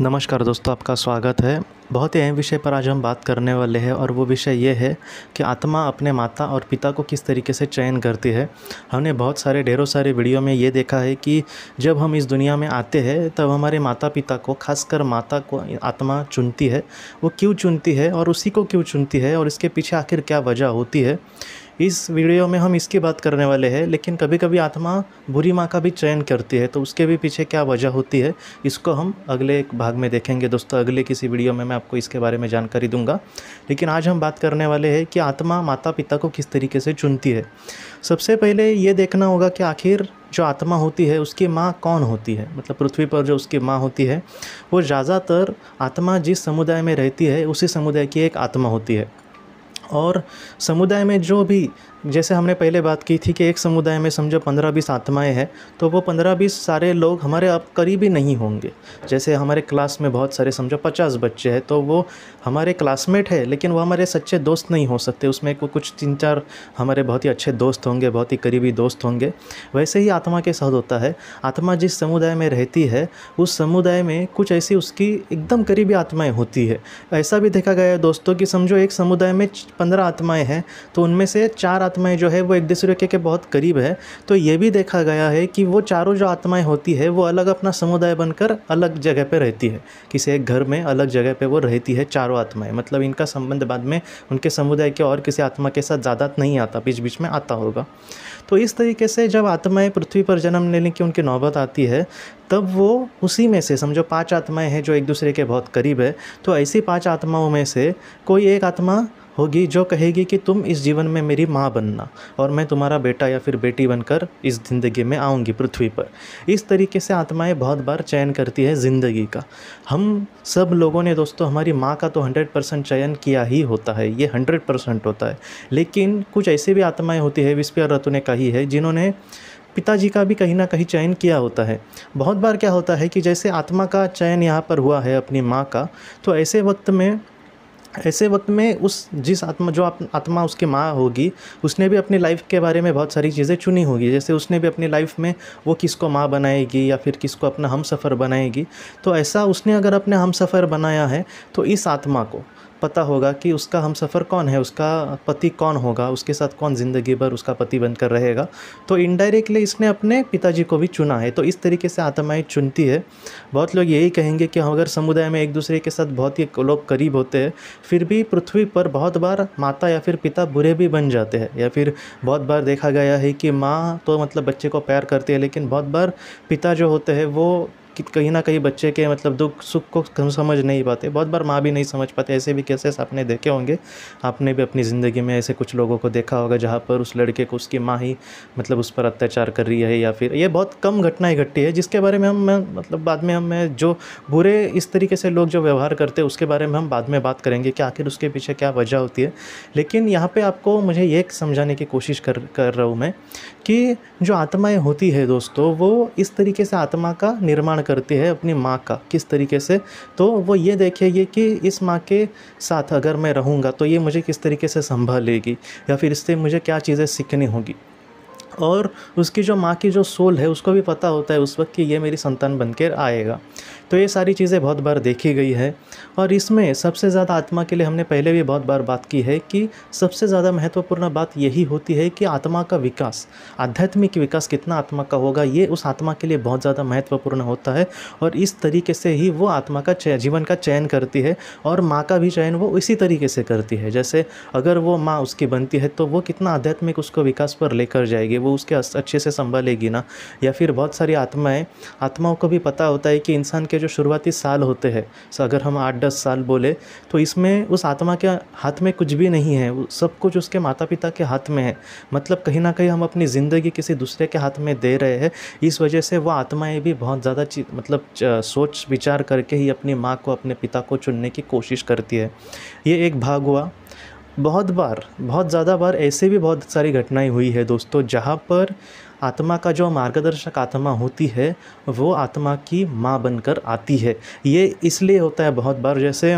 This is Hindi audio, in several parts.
नमस्कार दोस्तों आपका स्वागत है बहुत ही अहम विषय पर आज हम बात करने वाले हैं और वो विषय ये है कि आत्मा अपने माता और पिता को किस तरीके से चयन करती है हमने बहुत सारे ढेरों सारे वीडियो में ये देखा है कि जब हम इस दुनिया में आते हैं तब हमारे माता पिता को खासकर माता को आत्मा चुनती है वो क्यों चुनती है और उसी को क्यों चुनती है और इसके पीछे आखिर क्या वजह होती है इस वीडियो में हम इसकी बात करने वाले हैं लेकिन कभी कभी आत्मा बुरी माँ का भी चयन करती है तो उसके भी पीछे क्या वजह होती है इसको हम अगले एक भाग में देखेंगे दोस्तों अगले किसी वीडियो में मैं आपको इसके बारे में जानकारी दूंगा लेकिन आज हम बात करने वाले हैं कि आत्मा माता पिता को किस तरीके से चुनती है सबसे पहले ये देखना होगा कि आखिर जो आत्मा होती है उसकी माँ कौन होती है मतलब पृथ्वी पर जो उसकी माँ होती है वो ज़्यादातर आत्मा जिस समुदाय में रहती है उसी समुदाय की एक आत्मा होती है और समुदाय में जो भी जैसे हमने पहले बात की थी कि एक समुदाय में समझो पंद्रह बीस आत्माएं हैं तो वो पंद्रह बीस सारे लोग हमारे अब करीबी नहीं होंगे जैसे हमारे क्लास में बहुत सारे समझो पचास बच्चे हैं तो वो हमारे क्लासमेट है लेकिन वो हमारे सच्चे दोस्त नहीं हो सकते उसमें को कुछ तीन चार हमारे बहुत ही अच्छे दोस्त होंगे बहुत ही करीबी दोस्त होंगे वैसे ही आत्मा के साथ होता है आत्मा जिस समुदाय में रहती है उस समुदाय में कुछ ऐसी उसकी एकदम करीबी आत्माएँ होती है ऐसा भी देखा गया है दोस्तों कि समझो एक समुदाय में पंद्रह आत्माएँ हैं तो उनमें से चार आत्मा आत्माएं जो है वो एक दूसरे के, के बहुत करीब है तो ये भी देखा गया है कि वो चारों जो आत्माएं होती है वो अलग अपना समुदाय बनकर अलग जगह पे रहती है किसी एक घर में अलग जगह पे वो रहती है चारों आत्माएं मतलब इनका संबंध बाद में उनके समुदाय के और किसी आत्मा के साथ ज़्यादा नहीं आता बीच बीच में आता होगा तो इस तरीके से जब आत्माएं पृथ्वी पर जन्म लेने की उनकी नौबत आती है तब वो उसी में से समझो पांच आत्माएं हैं जो एक दूसरे के बहुत करीब है तो ऐसी पांच आत्माओं में से कोई एक आत्मा होगी जो कहेगी कि तुम इस जीवन में मेरी माँ बनना और मैं तुम्हारा बेटा या फिर बेटी बनकर इस ज़िंदगी में आऊँगी पृथ्वी पर इस तरीके से आत्माएँ बहुत बार चयन करती है ज़िंदगी का हम सब लोगों ने दोस्तों हमारी माँ का तो हंड्रेड परसेंट चयन किया ही होता है ये हंड्रेड परसेंट होता है लेकिन कुछ ऐसे भी आत्माएँ होती है विस्पी और रतु ने कही है जिन्होंने पिताजी का भी कहीं ना कहीं चयन किया होता है बहुत बार क्या होता है कि जैसे आत्मा का चयन यहाँ पर हुआ है अपनी माँ का तो ऐसे वक्त में ऐसे वक्त में उस जिस आत्मा जो आप आत्मा उसकी माँ होगी उसने भी अपनी लाइफ के बारे में बहुत सारी चीज़ें चुनी होगी जैसे उसने भी अपनी लाइफ में वो किसको माँ बनाएगी या फिर किसको अपना हम सफ़र बनाएगी तो ऐसा उसने अगर अपने हम सफ़र बनाया है तो इस आत्मा को पता होगा कि उसका हम सफ़र कौन है उसका पति कौन होगा उसके साथ कौन ज़िंदगी भर उसका पति बनकर रहेगा तो इनडायरेक्टली इसने अपने पिताजी को भी चुना है तो इस तरीके से आत्माएँ चुनती है बहुत लोग यही कहेंगे कि हम अगर समुदाय में एक दूसरे के साथ बहुत ही लोग करीब होते हैं फिर भी पृथ्वी पर बहुत बार माता या फिर पिता बुरे भी बन जाते हैं या फिर बहुत बार देखा गया है कि माँ तो मतलब बच्चे को प्यार करती है लेकिन बहुत बार पिता जो होते हैं वो कि कहीं ना कहीं बच्चे के मतलब दुख सुख को कम समझ नहीं पाते बहुत बार माँ भी नहीं समझ पाते ऐसे भी केसेस आपने देखे होंगे आपने भी अपनी ज़िंदगी में ऐसे कुछ लोगों को देखा होगा जहाँ पर उस लड़के को उसकी माँ ही मतलब उस पर अत्याचार कर रही है या फिर ये बहुत कम घटनाएँ घटती है जिसके बारे में हम मतलब बाद में हम जो बुरे इस तरीके से लोग जो व्यवहार करते हैं उसके बारे में हम बाद में बात करेंगे कि आखिर उसके पीछे क्या वजह होती है लेकिन यहाँ पर आपको मुझे ये समझाने की कोशिश कर कर रहा हूँ मैं कि जो आत्माएँ होती है दोस्तों वो इस तरीके से आत्मा का निर्माण करती है अपनी माँ का किस तरीके से तो वो ये देखेगी कि इस माँ के साथ अगर मैं रहूँगा तो ये मुझे किस तरीके से संभालेगी या फिर इससे मुझे क्या चीज़ें सीखनी होगी और उसकी जो माँ की जो सोल है उसको भी पता होता है उस वक्त कि ये मेरी संतान बनकर आएगा तो ये सारी चीज़ें बहुत बार देखी गई है और इसमें सबसे ज़्यादा आत्मा के लिए हमने पहले भी बहुत बार बात की है कि सबसे ज़्यादा महत्वपूर्ण बात यही होती है कि आत्मा का विकास आध्यात्मिक विकास कितना आत्मा का होगा ये उस आत्मा के लिए बहुत ज़्यादा महत्वपूर्ण होता है और इस तरीके से ही वो आत्मा का जीवन का चयन करती है और माँ का भी चयन वो इसी तरीके से करती है जैसे अगर वो माँ उसकी बनती है तो वो कितना आध्यात्मिक उसको विकास पर लेकर जाएगी है वो उसके अच्छे से संभालेगी ना या फिर बहुत सारी आत्माएं आत्माओं को भी पता होता है कि इंसान के जो शुरुआती साल होते हैं अगर हम आठ दस साल बोले तो इसमें उस आत्मा के हाथ में कुछ भी नहीं है सब कुछ उसके माता पिता के हाथ में है मतलब कहीं ना कहीं हम अपनी ज़िंदगी किसी दूसरे के हाथ में दे रहे हैं इस वजह से वो आत्माएँ भी बहुत ज़्यादा मतलब सोच विचार करके ही अपनी माँ को अपने पिता को चुनने की कोशिश करती है ये एक भाग हुआ बहुत बार बहुत ज़्यादा बार ऐसे भी बहुत सारी घटनाएं हुई है दोस्तों जहाँ पर आत्मा का जो मार्गदर्शक आत्मा होती है वो आत्मा की माँ बनकर आती है ये इसलिए होता है बहुत बार जैसे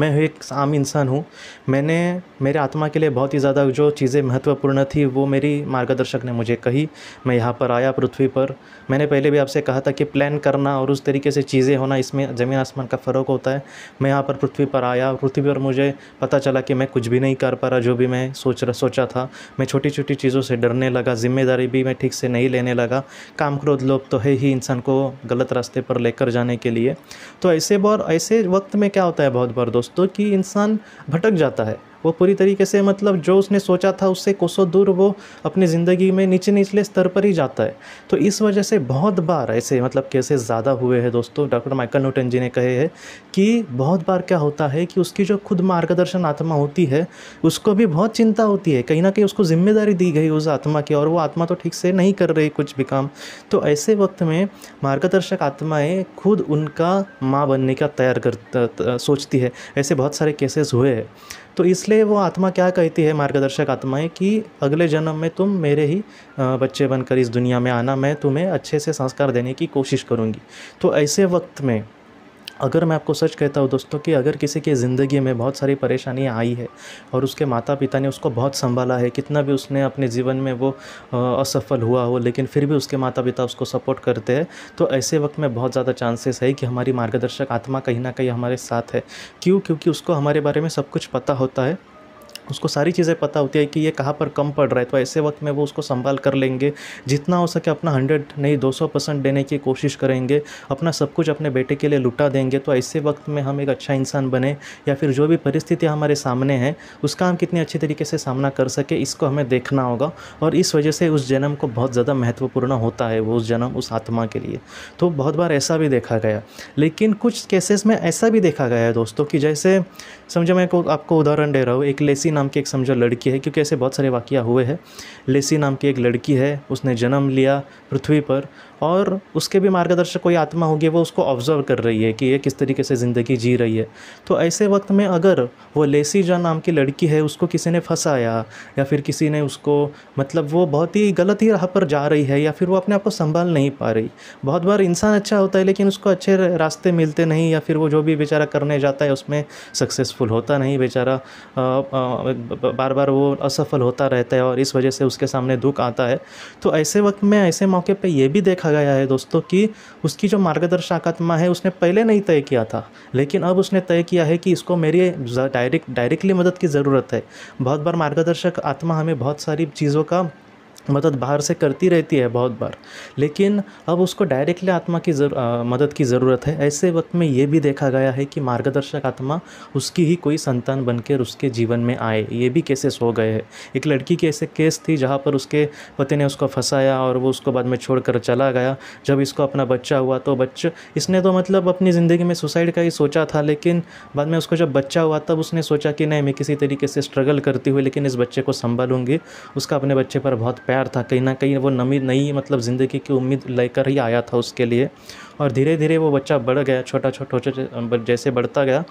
मैं एक आम इंसान हूँ मैंने मेरे आत्मा के लिए बहुत ही ज़्यादा जो चीज़ें महत्वपूर्ण थी वो मेरी मार्गदर्शक ने मुझे कही मैं यहाँ पर आया पृथ्वी पर मैंने पहले भी आपसे कहा था कि प्लान करना और उस तरीके से चीज़ें होना इसमें ज़मीन आसमान का फ़र्क होता है मैं यहाँ पर पृथ्वी पर आया पृथ्वी पर मुझे पता चला कि मैं कुछ भी नहीं कर पा रहा जो भी मैं सोच रहा सोचा था मैं छोटी छोटी चीज़ों से डरने लगा जिम्मेदारी भी मैं ठीक से नहीं लेने लगा काम क्रोध लोभ तो है ही इंसान को गलत रास्ते पर लेकर जाने के लिए तो ऐसे बार ऐसे वक्त में क्या होता है बहुत बार दोस्त दोस्तों कि इंसान भटक जाता है वो पूरी तरीके से मतलब जो उसने सोचा था उससे कोसों दूर वो अपनी ज़िंदगी में नीचे निचले स्तर पर ही जाता है तो इस वजह से बहुत बार ऐसे मतलब केसेस ज़्यादा हुए हैं दोस्तों डॉक्टर माइकल नोटन जी ने कहे हैं कि बहुत बार क्या होता है कि उसकी जो खुद मार्गदर्शन आत्मा होती है उसको भी बहुत चिंता होती है कहीं ना कहीं उसको जिम्मेदारी दी गई उस आत्मा की और वो आत्मा तो ठीक से नहीं कर रही कुछ भी काम तो ऐसे वक्त में मार्गदर्शक आत्माएँ खुद उनका माँ बनने का तैयार कर सोचती है ऐसे बहुत सारे केसेस हुए हैं तो इसलिए वो आत्मा क्या कहती है मार्गदर्शक आत्माएँ कि अगले जन्म में तुम मेरे ही बच्चे बनकर इस दुनिया में आना मैं तुम्हें अच्छे से संस्कार देने की कोशिश करूँगी तो ऐसे वक्त में अगर मैं आपको सच कहता हूँ दोस्तों कि अगर किसी की ज़िंदगी में बहुत सारी परेशानियाँ आई है और उसके माता पिता ने उसको बहुत संभाला है कितना भी उसने अपने जीवन में वो असफल हुआ हो लेकिन फिर भी उसके माता पिता उसको सपोर्ट करते हैं तो ऐसे वक्त में बहुत ज़्यादा चांसेस है कि हमारी मार्गदर्शक आत्मा कहीं ना कहीं हमारे साथ है क्यों क्योंकि उसको हमारे बारे में सब कुछ पता होता है उसको सारी चीज़ें पता होती है कि ये कहाँ पर कम पड़ रहा है तो ऐसे वक्त में वो उसको संभाल कर लेंगे जितना हो सके अपना हंड्रेड नहीं दो सौ परसेंट देने की कोशिश करेंगे अपना सब कुछ अपने बेटे के लिए लुटा देंगे तो ऐसे वक्त में हम एक अच्छा इंसान बने या फिर जो भी परिस्थितियाँ हमारे सामने हैं उसका हम कितने अच्छे तरीके से सामना कर सके इसको हमें देखना होगा और इस वजह से उस जन्म को बहुत ज़्यादा महत्वपूर्ण होता है वो उस जन्म उस आत्मा के लिए तो बहुत बार ऐसा भी देखा गया लेकिन कुछ केसेस में ऐसा भी देखा गया है दोस्तों कि जैसे समझो मैं आपको उदाहरण दे रहा हूँ एक लेसिन नाम की एक समझो लड़की है क्योंकि ऐसे बहुत सारे वाक़ हुए हैं लेसी नाम की एक लड़की है उसने जन्म लिया पृथ्वी पर और उसके भी मार्गदर्शक कोई आत्मा होगी वो उसको ऑब्जर्व कर रही है कि ये किस तरीके से ज़िंदगी जी रही है तो ऐसे वक्त में अगर वो लेसी जॉन नाम की लड़की है उसको किसी ने फंसाया या फिर किसी ने उसको मतलब वो बहुत ही गलत ही राह पर जा रही है या फिर वो अपने आप को संभाल नहीं पा रही बहुत बार इंसान अच्छा होता है लेकिन उसको अच्छे रास्ते मिलते नहीं या फिर वो जो भी बेचारा करने जाता है उसमें सक्सेसफुल होता नहीं बेचारा बार बार वो असफल होता रहता है और इस वजह से उसके सामने दुख आता है तो ऐसे वक्त में ऐसे मौके पर यह भी देखा देखा गया है दोस्तों कि उसकी जो मार्गदर्शक आत्मा है उसने पहले नहीं तय किया था लेकिन अब उसने तय किया है कि इसको मेरी डायरेक्ट डायरेक्टली मदद की ज़रूरत है बहुत बार मार्गदर्शक आत्मा हमें बहुत सारी चीज़ों का मदद बाहर से करती रहती है बहुत बार लेकिन अब उसको डायरेक्टली आत्मा की जर, आ, मदद की ज़रूरत है ऐसे वक्त में ये भी देखा गया है कि मार्गदर्शक आत्मा उसकी ही कोई संतान बनकर उसके जीवन में आए ये भी केसेस हो गए हैं एक लड़की की ऐसे केस थी जहाँ पर उसके पति ने उसको फंसाया और वो उसको बाद में छोड़ कर चला गया जब इसको अपना बच्चा हुआ तो बच्चा इसने तो मतलब अपनी ज़िंदगी में सुसाइड का ही सोचा था लेकिन बाद में उसको जब बच्चा हुआ तब उसने सोचा कि नहीं मैं किसी तरीके से स्ट्रगल करती हुई लेकिन इस बच्चे को संभालूंगी उसका अपने बच्चे पर बहुत प्यार तैयार था कहीं ना कहीं वो नमी नई मतलब ज़िंदगी की उम्मीद लेकर ही आया था उसके लिए और धीरे धीरे वो बच्चा बढ़ गया छोटा छोटा छोटे जैसे बढ़ता गया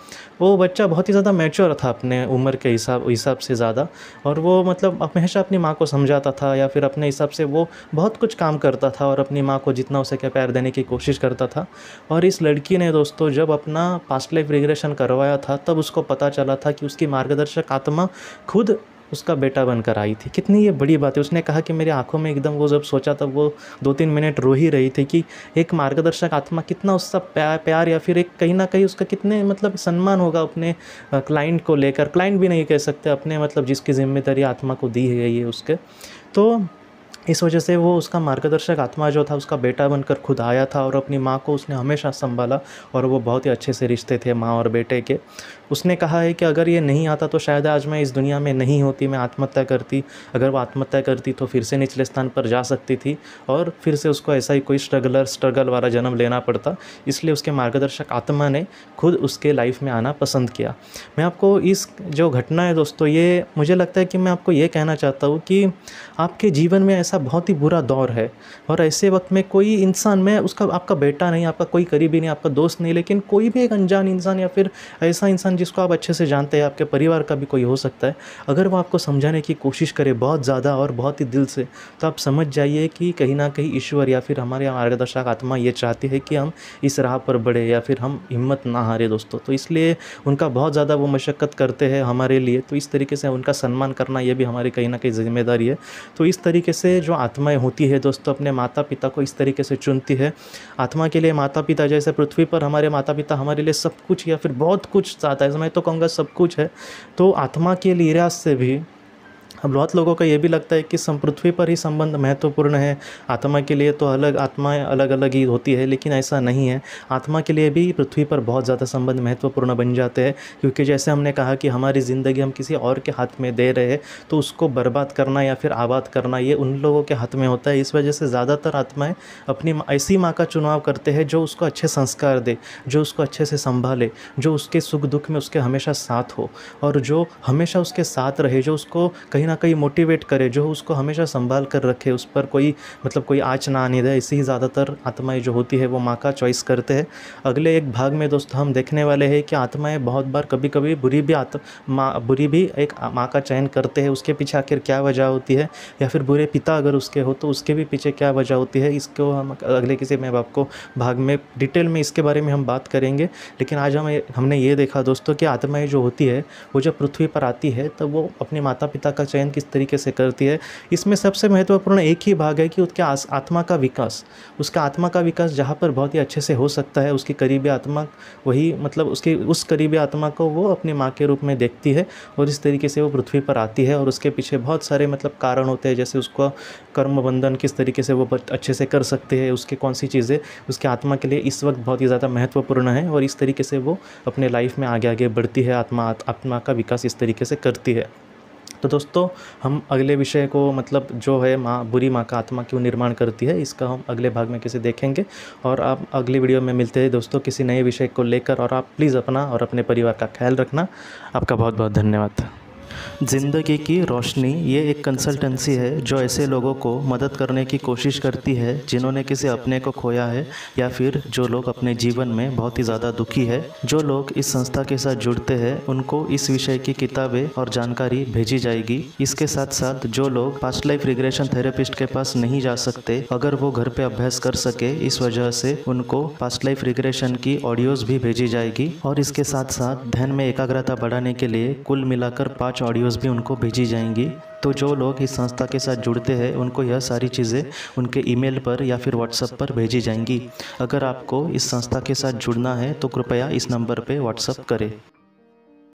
वो बच्चा बहुत ही ज़्यादा मैच्योर था अपने उम्र के हिसाब हिसाब से ज़्यादा और वो मतलब हमेशा अपनी माँ को समझाता था या फिर अपने हिसाब से वो बहुत कुछ काम करता था और अपनी माँ को जितना हो सके प्यार देने की कोशिश करता था और इस लड़की ने दोस्तों जब अपना पास्ट लाइफ रिग्रेशन करवाया था तब उसको पता चला था कि उसकी मार्गदर्शक आत्मा खुद उसका बेटा बनकर आई थी कितनी ये बड़ी बात है उसने कहा कि मेरी आंखों में एकदम वो जब सोचा तब वो दो तीन मिनट रो ही रही थी कि एक मार्गदर्शक आत्मा कितना उसका प्यार प्यार या फिर एक कहीं ना कहीं उसका कितने मतलब सम्मान होगा अपने क्लाइंट को लेकर क्लाइंट भी नहीं कह सकते अपने मतलब जिसकी जिम्मेदारी आत्मा को दी गई है उसके तो इस वजह से वो उसका मार्गदर्शक आत्मा जो था उसका बेटा बनकर खुद आया था और अपनी माँ को उसने हमेशा संभाला और वो बहुत ही अच्छे से रिश्ते थे माँ और बेटे के उसने कहा है कि अगर ये नहीं आता तो शायद आज मैं इस दुनिया में नहीं होती मैं आत्महत्या करती अगर वो आत्महत्या करती तो फिर से निचले स्थान पर जा सकती थी और फिर से उसको ऐसा ही कोई स्ट्रगलर स्ट्रगल वाला जन्म लेना पड़ता इसलिए उसके मार्गदर्शक आत्मा ने खुद उसके लाइफ में आना पसंद किया मैं आपको इस जो घटना है दोस्तों ये मुझे लगता है कि मैं आपको ये कहना चाहता हूँ कि आपके जीवन में ऐसा ऐसा बहुत ही बुरा दौर है और ऐसे वक्त में कोई इंसान में उसका आपका बेटा नहीं आपका कोई करीबी नहीं आपका दोस्त नहीं लेकिन कोई भी एक अनजान इंसान या फिर ऐसा इंसान जिसको आप अच्छे से जानते हैं आपके परिवार का भी कोई हो सकता है अगर वो आपको समझाने की कोशिश करे बहुत ज़्यादा और बहुत ही दिल से तो आप समझ जाइए कि कहीं ना कहीं ईश्वर या फिर हमारे मार्गदर्शक आत्मा ये चाहती है कि हम इस राह पर बढ़े या फिर हम हिम्मत ना हारे दोस्तों तो इसलिए उनका बहुत ज़्यादा वो मशक्क़त करते हैं हमारे लिए तो इस तरीके से उनका सम्मान करना ये भी हमारी कहीं ना कहीं जिम्मेदारी है तो इस तरीके से जो आत्माएं होती है दोस्तों अपने माता पिता को इस तरीके से चुनती है आत्मा के लिए माता पिता जैसे पृथ्वी पर हमारे माता पिता हमारे लिए सब कुछ या फिर बहुत कुछ चाहता है मैं तो कहूँगा सब कुछ है तो आत्मा के लिए से भी अब बहुत लोगों का ये भी लगता है कि संपृथ्वी पृथ्वी पर ही संबंध महत्वपूर्ण है आत्मा के लिए तो अलग आत्माएं अलग अलग ही होती है लेकिन ऐसा नहीं है आत्मा के लिए भी पृथ्वी पर बहुत ज़्यादा संबंध महत्वपूर्ण बन जाते हैं क्योंकि जैसे हमने कहा कि हमारी ज़िंदगी हम किसी और के हाथ में दे रहे हैं तो उसको बर्बाद करना या फिर आबाद करना ये उन लोगों के हाथ में होता है इस वजह से ज़्यादातर आत्माएँ अपनी ऐसी माँ का चुनाव करते हैं जो उसको अच्छे संस्कार दे जो उसको अच्छे से संभाले जो उसके सुख दुख में उसके हमेशा साथ हो और जो हमेशा उसके साथ रहे जो उसको कहीं कहीं ना कहीं मोटिवेट करे जो उसको हमेशा संभाल कर रखे उस पर कोई मतलब कोई आँच ना आने दे इसी ज़्यादातर आत्माएं जो होती है वो माँ का चॉइस करते हैं अगले एक भाग में दोस्तों हम देखने वाले हैं कि आत्माएं बहुत बार कभी कभी बुरी भी आत बुरी भी एक माँ का चयन करते हैं उसके पीछे आखिर क्या वजह होती है या फिर बुरे पिता अगर उसके हो तो उसके भी पीछे क्या वजह होती है इसको हम अगले किसी मैं आपको भाग में डिटेल में इसके बारे में हम बात करेंगे लेकिन आज हम हमने ये देखा दोस्तों कि आत्माएँ जो होती है वो जब पृथ्वी पर आती है तब तो वो अपने माता पिता का चयन किस तरीके से करती है इसमें सबसे महत्वपूर्ण एक ही भाग है कि उसके आत्मा का विकास उसका आत्मा का विकास जहाँ पर बहुत ही अच्छे से हो सकता है उसकी करीबी आत्मा वही मतलब उसकी उस करीबी आत्मा को वो अपनी माँ के रूप में देखती है और इस तरीके से वो पृथ्वी पर आती है और उसके पीछे बहुत सारे मतलब कारण होते हैं जैसे उसको कर्म बंधन किस तरीके से वो अच्छे से कर सकते हैं उसके कौन सी चीज़ें उसके आत्मा के लिए इस वक्त बहुत ही ज़्यादा महत्वपूर्ण है और इस तरीके से वो अपने लाइफ में आगे आगे बढ़ती है आत्मा आत्मा का विकास इस तरीके से करती है तो दोस्तों हम अगले विषय को मतलब जो है माँ बुरी माँ का आत्मा क्यों निर्माण करती है इसका हम अगले भाग में किसी देखेंगे और आप अगली वीडियो में मिलते हैं दोस्तों किसी नए विषय को लेकर और आप प्लीज़ अपना और अपने परिवार का ख्याल रखना आपका बहुत बहुत धन्यवाद ज़िंदगी की रोशनी ये एक कंसल्टेंसी है जो ऐसे लोगों को मदद करने की कोशिश करती है जिन्होंने किसी अपने को खोया है या फिर जो लोग अपने जीवन में बहुत ही ज़्यादा दुखी है जो लोग इस संस्था के साथ जुड़ते हैं उनको इस विषय की किताबें और जानकारी भेजी जाएगी इसके साथ साथ जो लोग पास्ट लाइफ रिग्रेशन थेरेपिस्ट के पास नहीं जा सकते अगर वो घर पे अभ्यास कर सके इस वजह से उनको पास्ट लाइफ रिग्रेशन की ऑडियोज भी भेजी जाएगी और इसके साथ साथ ध्यान में एकाग्रता बढ़ाने के लिए कुल मिलाकर पाँच ऑडियोज़ भी उनको भेजी जाएंगी तो जो लोग इस संस्था के साथ जुड़ते हैं उनको यह सारी चीज़ें उनके ईमेल पर या फिर व्हाट्सएप पर भेजी जाएंगी अगर आपको इस संस्था के साथ जुड़ना है तो कृपया इस नंबर पर व्हाट्सअप करें